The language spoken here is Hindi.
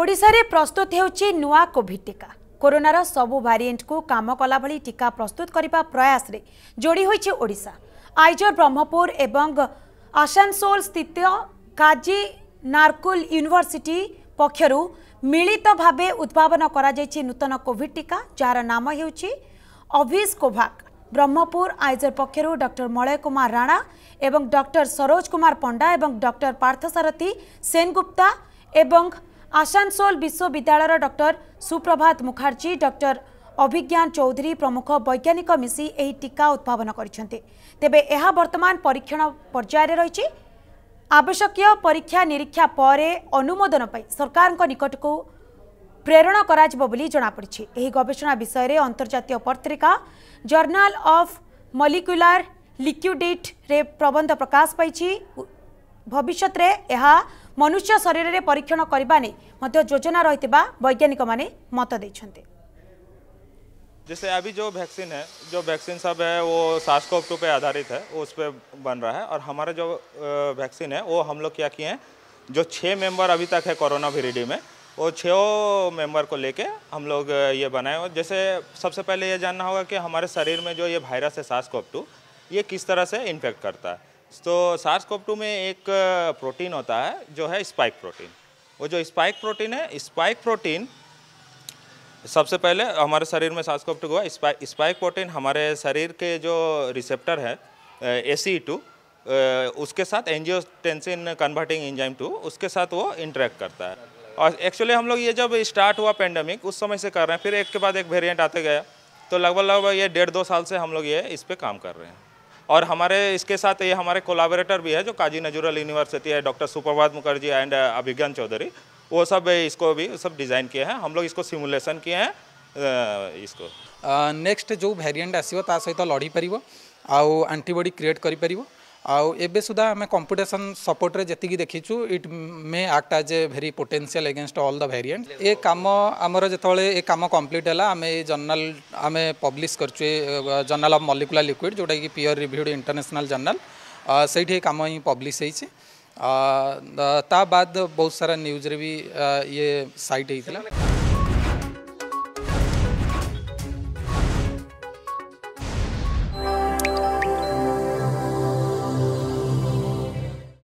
ଓଡ଼ିଶାରେ ପ୍ରସ୍ତୁତ ହେଉଛି ନୂଆ କୋଭିଡ୍ ଟିକା କରୋନାର ସବୁ ଭାରିଏଣ୍ଟକୁ କାମ କଲାଭଳି ଟିକା ପ୍ରସ୍ତୁତ କରିବା ପ୍ରୟାସରେ ଯୋଡ଼ି ହୋଇଛି ଓଡ଼ିଶା ଆଇଜର ବ୍ରହ୍ମପୁର ଏବଂ ଆସାନସୋଲ ସ୍ଥିତ କାଜି ନାର୍କୁଲ ୟୁନିଭର୍ସିଟି ପକ୍ଷରୁ ମିଳିତ ଭାବେ ଉଦ୍ଭାବନ କରାଯାଇଛି ନୂତନ କୋଭିଡ୍ ଟିକା ଯାହାର ନାମ ହେଉଛି ଅଭିସ୍ କୋଭାକ୍ ବ୍ରହ୍ମପୁର ଆଇଜର ପକ୍ଷରୁ ଡକ୍ଟର ମଳୟ କୁମାର ରାଣା ଏବଂ ଡକ୍ଟର ସରୋଜ କୁମାର ପଣ୍ଡା ଏବଂ ଡକ୍ଟର ପାର୍ଥସାରଥୀ ସେନଗୁପ୍ତା ଏବଂ আসানসোল বিশ্ববিদ্যালয়ের ডক্টর সুপ্রভাত মুখার্জী ডক্টর অভিজ্ঞান চৌধুরী প্রমুখ বৈজ্ঞানিক মিশি এই টিকা উদ্ভাবন করেছেন তেবে এহা বর্তমান পরীক্ষণ পর্যায়ে রয়েছে আবশ্যকীয় পরীক্ষা নিরীক্ষা পরে অনুমোদন পাই সরকারক নিকটক প্রেরণ করা বলে জনাপড়ি এই গবেষণা বিষয়ে অন্তর্জাতীয় পত্রিকা জর্নাল অফ মলিকুলার লিকুইডিট রে প্রবন্ধ প্রকাশ পাইছে ভবিষ্যতের मनुष्य शरीर में परीक्षण करने योजना रही वैज्ञानिक मान मत दे जैसे अभी जो वैक्सीन है जो वैक्सीन सब है वो सार्सकोप टू पे आधारित है उस पर बन रहा है और हमारा जो वैक्सीन है वो हम लोग क्या किए हैं जो छः मेंबर अभी तक है कोरोना वीरिडी में वो छो मेंबर को लेके हम लोग ये बनाए और जैसे सबसे पहले ये जानना होगा कि हमारे शरीर में जो ये वायरस है सार्सकोप टू ये किस तरह से इन्फेक्ट करता है तो सार्सकोप टू में एक प्रोटीन होता है जो है स्पाइक प्रोटीन वो जो स्पाइक प्रोटीन है स्पाइक प्रोटीन सबसे पहले हमारे शरीर में सार्सकोप टू हुआ स्पाइक प्रोटीन हमारे शरीर के जो रिसेप्टर है ए सी टू उसके साथ एनजियोटेंसिन कन्वर्टिंग इंजाइम टू उसके साथ वो इंटरेक्ट करता है और एक्चुअली हम लोग ये जब स्टार्ट हुआ पेंडेमिक उस समय से कर रहे हैं फिर एक के बाद एक वेरिएंट आते गया तो लगभग लगभग ये डेढ़ दो साल से हम लोग ये इस पर काम कर रहे हैं और हमारे इसके साथ ये हमारे कोलाबरेटर भी है जो काजी नजरल यूनिवर्सिटी है doctor Suprabhat Mukherjee and uh, Abhigyan Chaudhary वो सब इसको भी सब डिज़ाइन किए हैं हम लोग इसको सिमुलेसन किए हैं uh, इसको नेक्स्ट uh, जो भेरिएंट आसो ता सहित लड़ी पार आउ आंटीबडी क्रिएट कर आउ एबे सुधा सपोर्ट कंपिटेसन सपोर्ट्रे जी देखीचु it may act as a very potential against all the variant ए काम आमर जो ए कम कम्प्लीट है आम ये जर्नाल आम पब्लिश करचु जर्नाल अफ मलिकुला लिक्विड जोटा कि पियर रिव्यूड इंटरनेशनल जर्नाल से कम ही पब्लिश होती ता बाद बहुत सारा न्यूज रे भी ये सैट होता